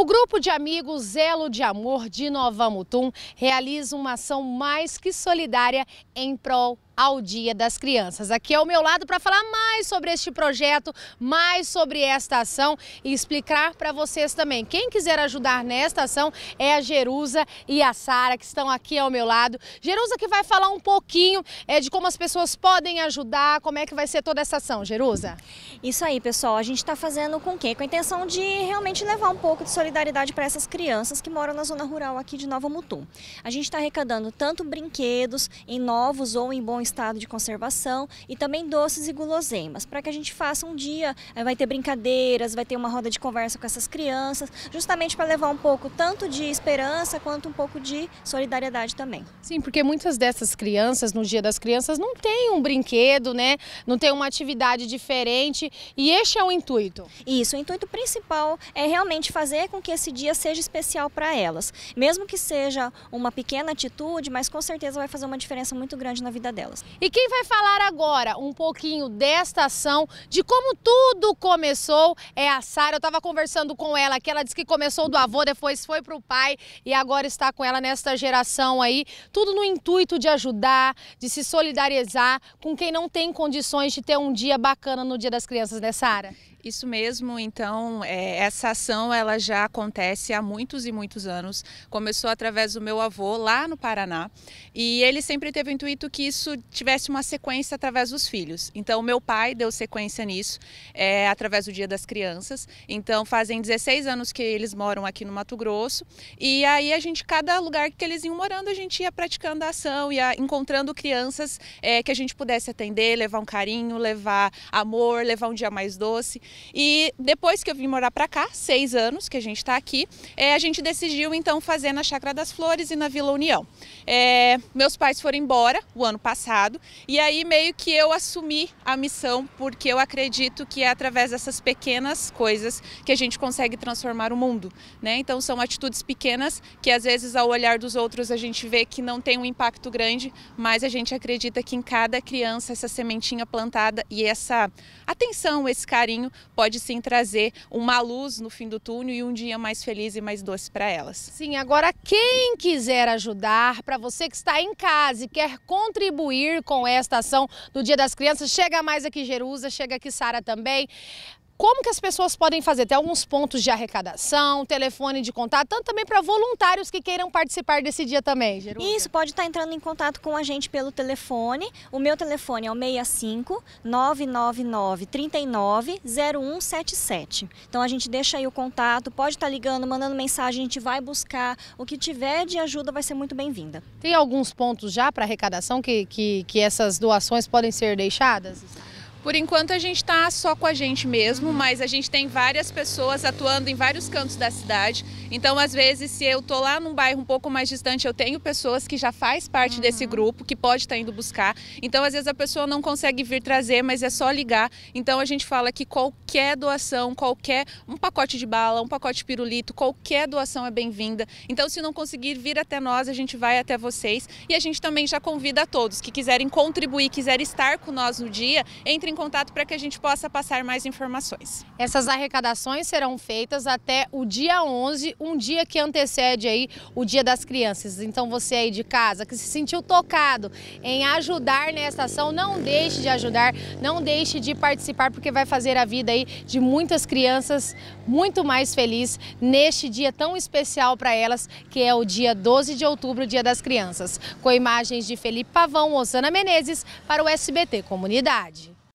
O grupo de amigos Zelo de Amor de Nova Mutum realiza uma ação mais que solidária em prol ao Dia das Crianças. Aqui ao meu lado para falar mais sobre este projeto, mais sobre esta ação e explicar para vocês também. Quem quiser ajudar nesta ação é a Jerusa e a Sara, que estão aqui ao meu lado. Jerusa que vai falar um pouquinho é, de como as pessoas podem ajudar, como é que vai ser toda essa ação, Jerusa. Isso aí, pessoal. A gente está fazendo com quem? Com a intenção de realmente levar um pouco de solidariedade para essas crianças que moram na zona rural aqui de Nova Mutum. A gente está arrecadando tanto brinquedos em novos ou em bons estado de conservação e também doces e guloseimas, para que a gente faça um dia, eh, vai ter brincadeiras, vai ter uma roda de conversa com essas crianças, justamente para levar um pouco tanto de esperança quanto um pouco de solidariedade também. Sim, porque muitas dessas crianças no Dia das Crianças não tem um brinquedo, né? Não tem uma atividade diferente e este é o intuito. Isso, o intuito principal é realmente fazer com que esse dia seja especial para elas, mesmo que seja uma pequena atitude, mas com certeza vai fazer uma diferença muito grande na vida delas. E quem vai falar agora um pouquinho desta ação, de como tudo começou, é a Sara. Eu estava conversando com ela que ela disse que começou do avô, depois foi para o pai e agora está com ela nesta geração aí. Tudo no intuito de ajudar, de se solidarizar com quem não tem condições de ter um dia bacana no Dia das Crianças, né, Sara? Isso mesmo, então é, essa ação ela já acontece há muitos e muitos anos. Começou através do meu avô lá no Paraná e ele sempre teve o intuito que isso tivesse uma sequência através dos filhos. Então meu pai deu sequência nisso é, através do Dia das Crianças. Então fazem 16 anos que eles moram aqui no Mato Grosso e aí a gente cada lugar que eles iam morando a gente ia praticando a ação e encontrando crianças é, que a gente pudesse atender, levar um carinho, levar amor, levar um dia mais doce. E depois que eu vim morar para cá, seis anos que a gente está aqui, é, a gente decidiu então fazer na Chácara das Flores e na Vila União. É, meus pais foram embora o ano passado e aí meio que eu assumi a missão porque eu acredito que é através dessas pequenas coisas que a gente consegue transformar o mundo. Né? Então são atitudes pequenas que às vezes ao olhar dos outros a gente vê que não tem um impacto grande, mas a gente acredita que em cada criança essa sementinha plantada e essa atenção, esse carinho pode sim trazer uma luz no fim do túnel e um dia mais feliz e mais doce para elas. Sim, agora quem quiser ajudar, para você que está em casa e quer contribuir com esta ação do Dia das Crianças, chega mais aqui Jerusa, chega aqui Sara também. Como que as pessoas podem fazer? Tem alguns pontos de arrecadação, telefone de contato, tanto também para voluntários que queiram participar desse dia também, Geruda. Isso, pode estar tá entrando em contato com a gente pelo telefone. O meu telefone é o 65 999 39 0177. Então a gente deixa aí o contato, pode estar tá ligando, mandando mensagem, a gente vai buscar. O que tiver de ajuda vai ser muito bem-vinda. Tem alguns pontos já para arrecadação que, que, que essas doações podem ser deixadas? Por enquanto a gente está só com a gente mesmo, uhum. mas a gente tem várias pessoas atuando em vários cantos da cidade. Então, às vezes, se eu tô lá num bairro um pouco mais distante, eu tenho pessoas que já faz parte uhum. desse grupo, que pode estar tá indo buscar. Então, às vezes a pessoa não consegue vir trazer, mas é só ligar. Então, a gente fala que qualquer doação, qualquer um pacote de bala, um pacote de pirulito, qualquer doação é bem-vinda. Então, se não conseguir vir até nós, a gente vai até vocês. E a gente também já convida a todos que quiserem contribuir, quiserem estar com nós no dia, entre entre em contato para que a gente possa passar mais informações. Essas arrecadações serão feitas até o dia 11, um dia que antecede aí o Dia das Crianças. Então você aí de casa que se sentiu tocado em ajudar nessa ação, não deixe de ajudar, não deixe de participar porque vai fazer a vida aí de muitas crianças muito mais feliz neste dia tão especial para elas, que é o dia 12 de outubro, Dia das Crianças. Com imagens de Felipe Pavão, Osana Menezes, para o SBT Comunidade.